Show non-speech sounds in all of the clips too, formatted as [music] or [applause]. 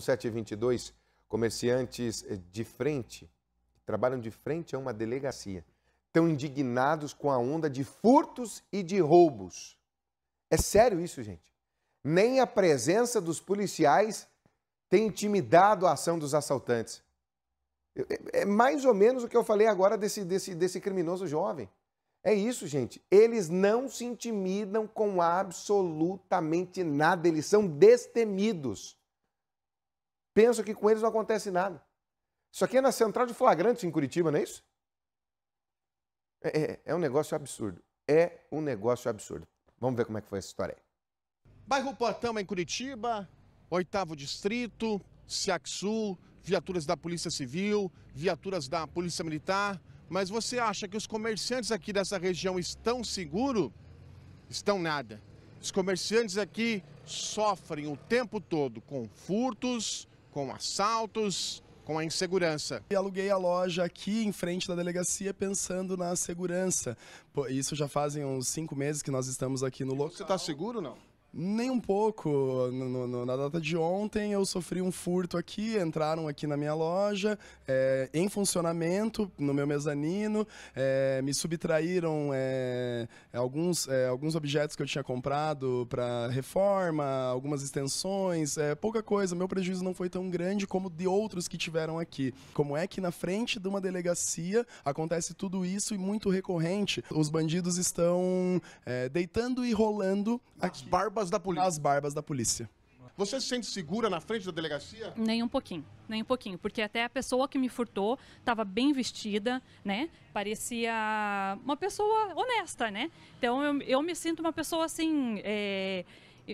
No 722, comerciantes eh, de frente, que trabalham de frente a uma delegacia, estão indignados com a onda de furtos e de roubos. É sério isso, gente. Nem a presença dos policiais tem intimidado a ação dos assaltantes. É, é mais ou menos o que eu falei agora desse, desse, desse criminoso jovem. É isso, gente. Eles não se intimidam com absolutamente nada. Eles são destemidos pensam que com eles não acontece nada. Isso aqui é na central de flagrantes em Curitiba, não é isso? É, é, é um negócio absurdo. É um negócio absurdo. Vamos ver como é que foi essa história aí. Bairro Portão, em Curitiba, oitavo distrito, Siaxu, viaturas da Polícia Civil, viaturas da Polícia Militar. Mas você acha que os comerciantes aqui dessa região estão seguros? Estão nada. Os comerciantes aqui sofrem o tempo todo com furtos, com assaltos, com a insegurança. E aluguei a loja aqui em frente da delegacia pensando na segurança. Isso já fazem uns cinco meses que nós estamos aqui no tá local. Você está seguro não? Nem um pouco. No, no, na data de ontem eu sofri um furto aqui, entraram aqui na minha loja, é, em funcionamento, no meu mezanino, é, me subtraíram é, alguns, alguns objetos que eu tinha comprado para reforma, algumas extensões, pouca coisa. Meu prejuízo não foi tão grande como de outros que tiveram aqui. Como é que na frente de uma delegacia acontece tudo isso e muito recorrente? Os bandidos estão deitando e rolando. As barbas barbas da polícia. As barbas da polícia. Você se sente segura na frente da delegacia? Nem um pouquinho, nem um pouquinho, porque até a pessoa que me furtou estava bem vestida, né? Parecia uma pessoa honesta, né? Então eu, eu me sinto uma pessoa assim. É...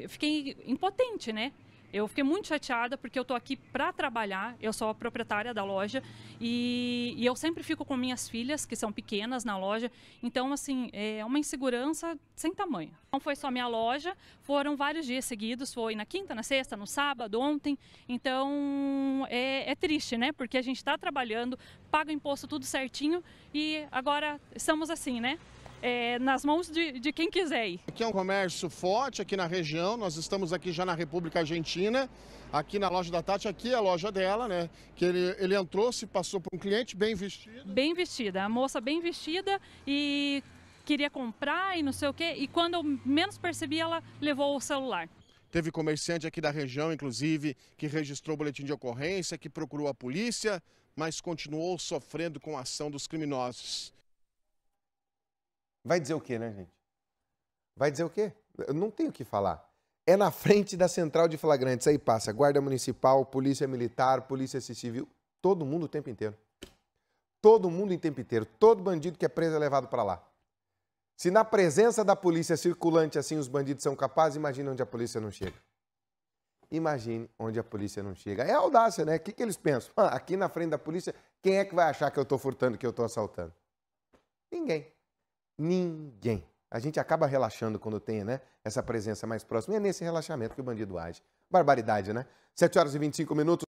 Fiquei impotente, né? Eu fiquei muito chateada porque eu estou aqui para trabalhar, eu sou a proprietária da loja e, e, eu sempre fico com minhas filhas, que são pequenas na loja. Então, assim, é uma insegurança sem tamanho. Não foi só minha loja, foram vários dias seguidos foi na quinta, na sexta, no sábado, ontem. Então, é, é triste, né? Porque a gente está trabalhando, paga o imposto tudo certinho e agora estamos assim, né? é, nas mãos de, de quem quiser ir. Aqui é um comércio forte aqui na região, nós estamos aqui já na República Argentina, aqui na loja da Tati, aqui é a loja dela, né? Que ele, ele entrou, se passou por um cliente bem vestido. Bem vestida, a moça bem vestida e queria comprar e não sei o quê, e quando eu menos percebi, ela levou o celular. Teve comerciante aqui da região, inclusive, que registrou o boletim de ocorrência, que procurou a polícia, mas continuou sofrendo com a ação dos criminosos. Vai dizer o quê, né, gente? Vai dizer o quê? Eu não tenho o que falar. É na frente da central de flagrantes. Aí passa guarda municipal, polícia militar, polícia civil. Todo mundo o tempo inteiro. Todo mundo o tempo inteiro. Todo bandido que é preso é levado para lá. Se na presença da polícia circulante assim os bandidos são capazes, imagine onde a polícia não chega. Imagine onde a polícia não chega. É audácia, né? O que, que eles pensam? Ah, [laughs] aqui na frente da polícia, quem é que vai achar que eu estou furtando, que eu estou assaltando? Ninguém ninguém. A gente acaba relaxando quando tem né, essa presença mais próxima. E é nesse relaxamento que o bandido age. Barbaridade, né? 7 horas e 25 minutos.